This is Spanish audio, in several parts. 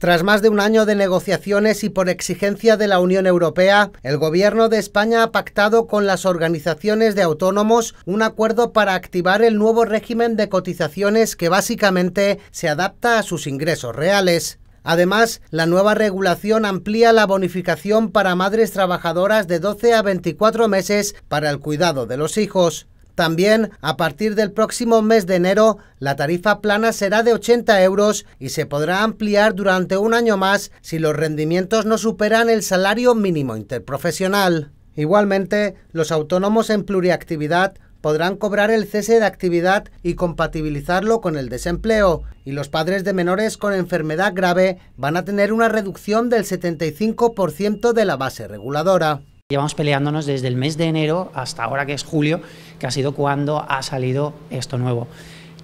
Tras más de un año de negociaciones y por exigencia de la Unión Europea, el Gobierno de España ha pactado con las organizaciones de autónomos un acuerdo para activar el nuevo régimen de cotizaciones que básicamente se adapta a sus ingresos reales. Además, la nueva regulación amplía la bonificación para madres trabajadoras de 12 a 24 meses para el cuidado de los hijos. También, a partir del próximo mes de enero, la tarifa plana será de 80 euros y se podrá ampliar durante un año más si los rendimientos no superan el salario mínimo interprofesional. Igualmente, los autónomos en pluriactividad podrán cobrar el cese de actividad y compatibilizarlo con el desempleo, y los padres de menores con enfermedad grave van a tener una reducción del 75% de la base reguladora. Llevamos peleándonos desde el mes de enero hasta ahora que es julio, que ha sido cuando ha salido esto nuevo.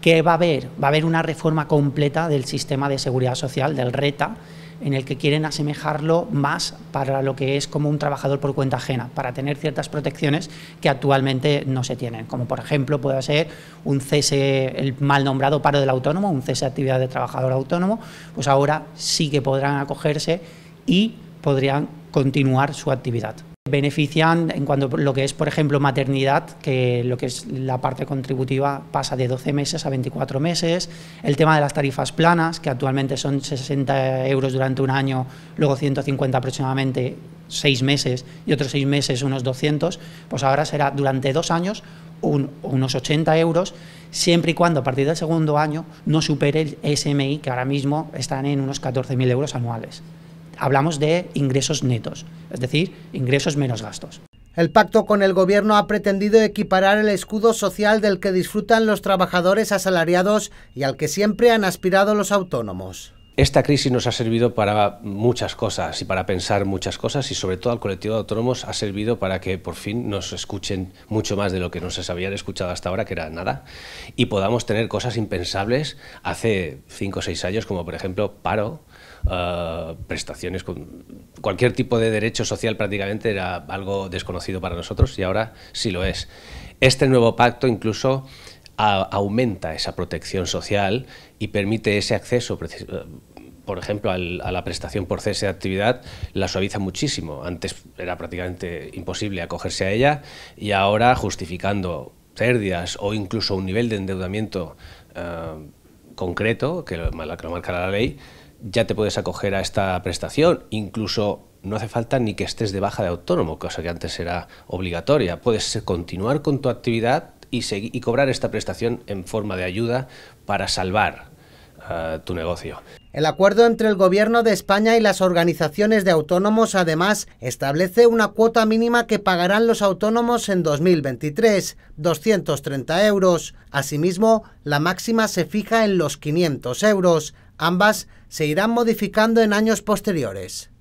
¿Qué va a haber? Va a haber una reforma completa del sistema de seguridad social, del RETA, en el que quieren asemejarlo más para lo que es como un trabajador por cuenta ajena, para tener ciertas protecciones que actualmente no se tienen, como por ejemplo puede ser un cese, el mal nombrado paro del autónomo, un cese de actividad de trabajador autónomo, pues ahora sí que podrán acogerse y podrían continuar su actividad. Benefician en cuanto lo que es, por ejemplo, maternidad, que lo que es la parte contributiva pasa de 12 meses a 24 meses. El tema de las tarifas planas, que actualmente son 60 euros durante un año, luego 150 aproximadamente seis meses y otros seis meses unos 200, pues ahora será durante dos años unos 80 euros, siempre y cuando a partir del segundo año no supere el SMI, que ahora mismo están en unos 14.000 euros anuales hablamos de ingresos netos, es decir, ingresos menos gastos. El pacto con el gobierno ha pretendido equiparar el escudo social del que disfrutan los trabajadores asalariados y al que siempre han aspirado los autónomos. Esta crisis nos ha servido para muchas cosas y para pensar muchas cosas y sobre todo al colectivo de autónomos ha servido para que por fin nos escuchen mucho más de lo que no se habían escuchado hasta ahora, que era nada, y podamos tener cosas impensables hace cinco o seis años, como por ejemplo paro, eh, prestaciones, con cualquier tipo de derecho social prácticamente era algo desconocido para nosotros y ahora sí lo es. Este nuevo pacto incluso aumenta esa protección social y permite ese acceso eh, por ejemplo, a la prestación por cese de actividad, la suaviza muchísimo. Antes era prácticamente imposible acogerse a ella y ahora justificando pérdidas o incluso un nivel de endeudamiento eh, concreto, que lo, que la ley, ya te puedes acoger a esta prestación, incluso no hace falta ni que estés de baja de autónomo, cosa que antes era obligatoria. Puedes continuar con tu actividad y, y cobrar esta prestación en forma de ayuda para salvar tu negocio. El acuerdo entre el Gobierno de España y las organizaciones de autónomos además establece una cuota mínima que pagarán los autónomos en 2023, 230 euros. Asimismo, la máxima se fija en los 500 euros. Ambas se irán modificando en años posteriores.